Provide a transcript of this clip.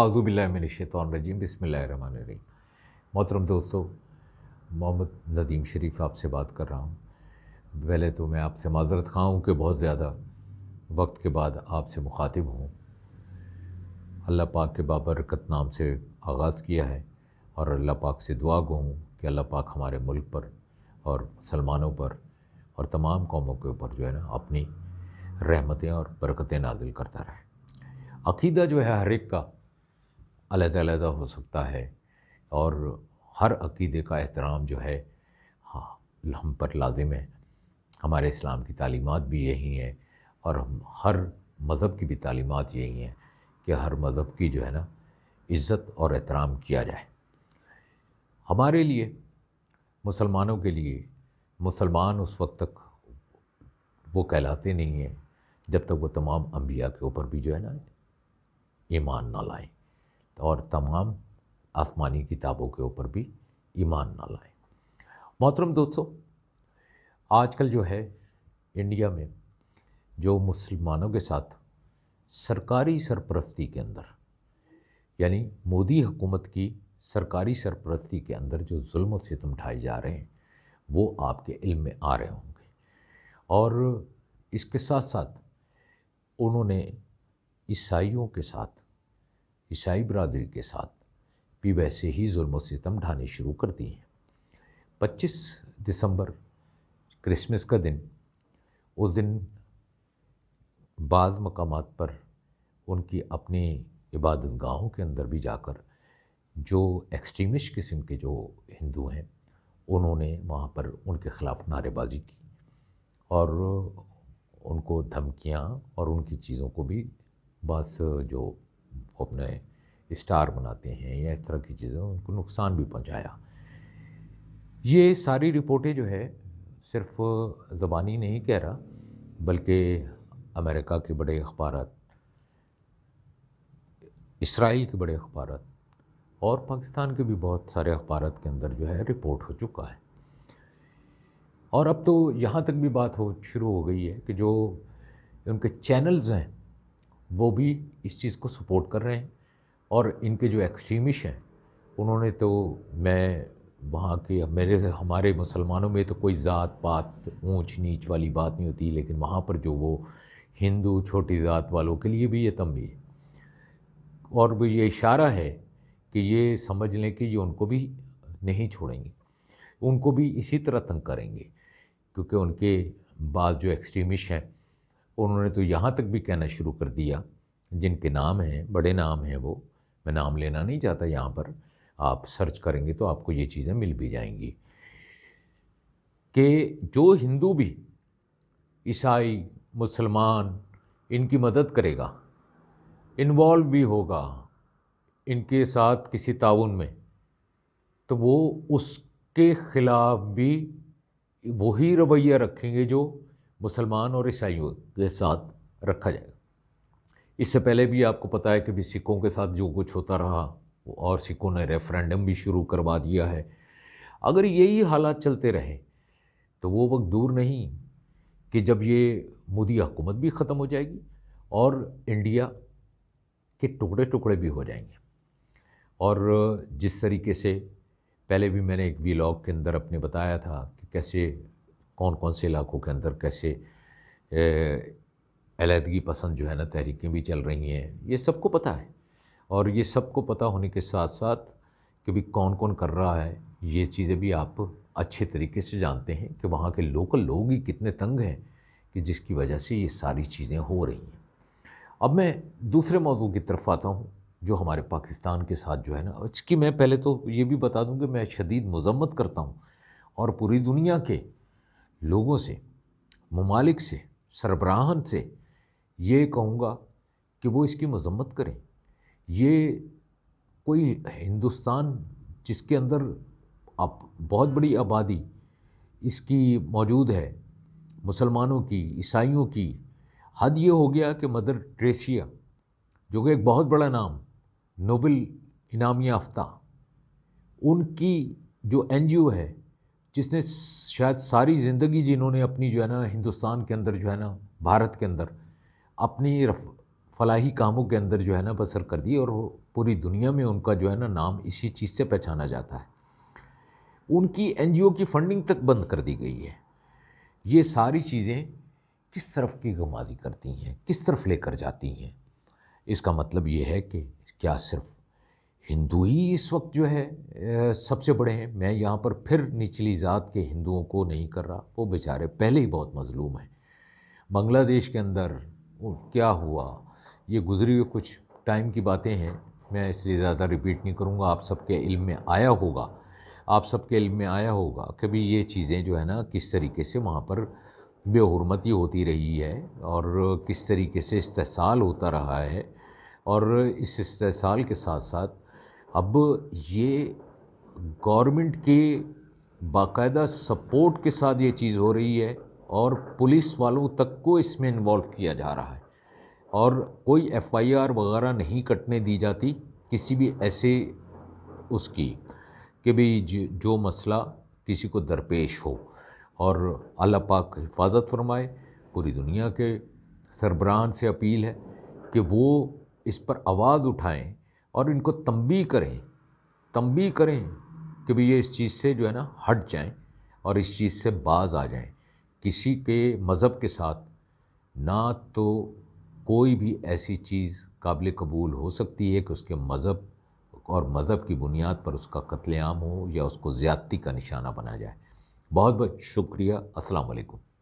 आज़ुबिल्लाशैतरजीम बसमीम मोहतरम दोस्तों मोहम्मद नदीम शरीफ आपसे बात कर रहा हूँ पहले तो मैं आपसे माजरत खां हूँ कि बहुत ज़्यादा वक्त के बाद आपसे मुखातिब हूँ अल्लाह पाक के बाबरकत नाम से आगाज़ किया है और अल्लाह पाक से दुआ गो हूँ कि अल्लाह पाक हमारे मुल्क पर और मुसलमानों पर और तमाम कौमों के ऊपर जो है ना अपनी रहमतें और बरकतें नाजिल करता रहे अकीदा जो है हर एक का अलहदा हो सकता है और हर अकीदे का एहतराम जो है हाँ हम पर लाजिम है हमारे इस्लाम की तालीमत भी यही हैं और हम हर मज़हब की भी तालीमत यही हैं कि हर मज़हब की जो है ना इज़्ज़त और एहतराम किया जाए हमारे लिए मुसलमानों के लिए मुसलमान उस वक्त तक वो कहलाते नहीं हैं जब तक वो तमाम अम्बिया के ऊपर भी जो है ना ईमान ना लाएँ और तमाम आसमानी किताबों के ऊपर भी ईमान ना लाएं मोहतरम दोस्तों आजकल जो है इंडिया में जो मुसलमानों के साथ सरकारी सरपरस्ती के अंदर यानी मोदी हुकूमत की सरकारी सरपरस्ती के अंदर जो जुल्म सितम ढाए जा रहे हैं वो आपके इल्म में आ रहे होंगे और इसके साथ साथ उन्होंने ईसाइयों के साथ ईसाई बरदरी के साथ भी वैसे ही म सितम ढाने शुरू कर दिए हैं 25 दिसंबर क्रिसमस का दिन उस दिन बाज़ मकाम पर उनकी अपनी इबादत गाहों के अंदर भी जाकर जो एक्सट्रीमिस्ट किस्म के जो हिंदू हैं उन्होंने वहाँ पर उनके ख़िलाफ़ नारेबाजी की और उनको धमकियाँ और उनकी चीज़ों को भी बस जो अपने स्टार बनाते हैं या इस तरह की चीज़ें उनको नुकसान भी पहुंचाया ये सारी रिपोर्टें जो है सिर्फ ज़बानी नहीं कह रहा बल्कि अमेरिका के बड़े अखबार इसराइल के बड़े अखबार और पाकिस्तान के भी बहुत सारे अखबार के अंदर जो है रिपोर्ट हो चुका है और अब तो यहाँ तक भी बात हो शुरू हो गई है कि जो उनके चैनल्स हैं वो भी इस चीज़ को सपोर्ट कर रहे हैं और इनके जो एक्सट्रीमिश हैं उन्होंने तो मैं वहाँ के मेरे हमारे मुसलमानों में तो कोई ज़ात पात ऊंच नीच वाली बात नहीं होती लेकिन वहाँ पर जो वो हिंदू छोटी ज़ात वालों के लिए भी ये तंबी है और भी ये इशारा है कि ये समझ लें कि ये उनको भी नहीं छोड़ेंगे उनको भी इसी तरह तंग करेंगे क्योंकि उनके बाद जो एक्सट्रीमिश हैं उन्होंने तो यहाँ तक भी कहना शुरू कर दिया जिनके नाम हैं बड़े नाम हैं वो मैं नाम लेना नहीं चाहता यहाँ पर आप सर्च करेंगे तो आपको ये चीज़ें मिल भी जाएंगी कि जो हिंदू भी ईसाई मुसलमान इनकी मदद करेगा इन्वॉल्व भी होगा इनके साथ किसी ताउन में तो वो उसके ख़िलाफ़ भी वही रवैया रखेंगे जो मुसलमान और ईसाइयों के साथ रखा जाएगा इससे पहले भी आपको पता है कि भी सिखों के साथ जो कुछ होता रहा और सिखों ने रेफरेंडम भी शुरू करवा दिया है अगर यही हालात चलते रहे तो वो वक्त दूर नहीं कि जब ये मोदी हुकूमत भी ख़त्म हो जाएगी और इंडिया के टुकड़े टुकड़े भी हो जाएंगे और जिस तरीके से पहले भी मैंने एक वीलॉग के अंदर अपने बताया था कि कैसे कौन कौन से इलाकों के अंदर कैसे अलीदगी पसंद जो है ना तहरीकें भी चल रही हैं ये सबको पता है और ये सबको पता होने के साथ साथ कि भी कौन कौन कर रहा है ये चीज़ें भी आप अच्छे तरीके से जानते हैं कि वहाँ के लोकल लोग ही कितने तंग हैं कि जिसकी वजह से ये सारी चीज़ें हो रही हैं अब मैं दूसरे मौजू की तरफ आता हूँ जो हमारे पाकिस्तान के साथ जो है ना इसकी मैं पहले तो ये भी बता दूँ कि मैं शदीद मजम्मत करता हूँ और पूरी दुनिया के लोगों से ममालिक से सरबराहन से ये कहूँगा कि वो इसकी मजम्मत करें ये कोई हिंदुस्तान जिसके अंदर आप बहुत बड़ी आबादी इसकी मौजूद है मुसलमानों की ईसाइयों की हद ये हो गया कि मदर ट्रेसिया जो कि एक बहुत बड़ा नाम नोबल इनाम याफ्ता उनकी जो एनजीओ है जिसने शायद सारी ज़िंदगी जिन्होंने अपनी जो है ना हिंदुस्तान के अंदर जो है ना भारत के अंदर अपनी फलाही कामों के अंदर जो है ना बसर कर दी और पूरी दुनिया में उनका जो है ना नाम इसी चीज़ से पहचाना जाता है उनकी एन की फंडिंग तक बंद कर दी गई है ये सारी चीज़ें किस तरफ की गमाजी करती हैं किस तरफ लेकर जाती हैं इसका मतलब ये है कि क्या सिर्फ हिंदू ही इस वक्त जो है सबसे बड़े हैं मैं यहाँ पर फिर निचली ज़ात के हिंदुओं को नहीं कर रहा वो बेचारे पहले ही बहुत मजलूम हैं बांग्लादेश के अंदर क्या हुआ ये गुजरी हुई कुछ टाइम की बातें हैं मैं इसलिए ज़्यादा रिपीट नहीं करूँगा आप सबके इल्म में आया होगा आप सबके इल्म में आया होगा कभी ये चीज़ें जो है ना किस तरीके से वहाँ पर बेहरमती होती रही है और किस तरीके से इस्तेसाल होता रहा है और इस इस्तेसाल के साथ साथ अब ये गवर्नमेंट के बाकायदा सपोर्ट के साथ ये चीज़ हो रही है और पुलिस वालों तक को इसमें इन्वॉल्व किया जा रहा है और कोई एफआईआर वगैरह नहीं कटने दी जाती किसी भी ऐसे उसकी कि भाई जो मसला किसी को दरपेश हो और अल्लाह पाक हिफाजत फरमाए पूरी दुनिया के सरबराहान से अपील है कि वो इस पर आवाज़ उठाएं और इनको तंबी करें तंबी करें कि भाई ये इस चीज़ से जो है ना हट जाएं और इस चीज़ से बाज आ जाएं किसी के मज़हब के साथ ना तो कोई भी ऐसी चीज़ काबिल कबूल हो सकती है कि उसके मज़हब और मज़हब की बुनियाद पर उसका कत्लेआम हो या उसको ज़्यादती का निशाना बना जाए बहुत बहुत शुक्रिया अस्सलाम वालेकुम